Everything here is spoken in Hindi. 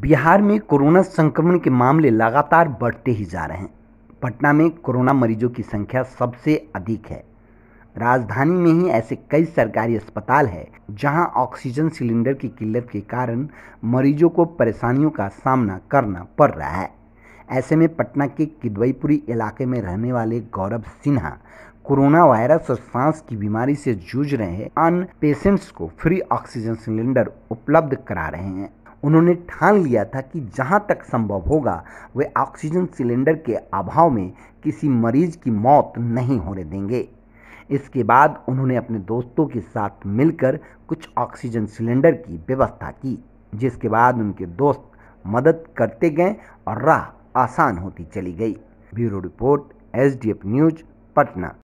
बिहार में कोरोना संक्रमण के मामले लगातार बढ़ते ही जा रहे हैं पटना में कोरोना मरीजों की संख्या सबसे अधिक है राजधानी में ही ऐसे कई सरकारी अस्पताल है जहां ऑक्सीजन सिलेंडर की किल्लत के कारण मरीजों को परेशानियों का सामना करना पड़ रहा है ऐसे में पटना के किदवईपुरी इलाके में रहने वाले गौरव सिन्हा कोरोना वायरस और सांस की बीमारी से जूझ रहे अन्य पेशेंट्स को फ्री ऑक्सीजन सिलेंडर उपलब्ध करा रहे हैं उन्होंने ठान लिया था कि जहां तक संभव होगा वे ऑक्सीजन सिलेंडर के अभाव में किसी मरीज की मौत नहीं होने देंगे इसके बाद उन्होंने अपने दोस्तों के साथ मिलकर कुछ ऑक्सीजन सिलेंडर की व्यवस्था की जिसके बाद उनके दोस्त मदद करते गए और राह आसान होती चली गई bureau report S news Patna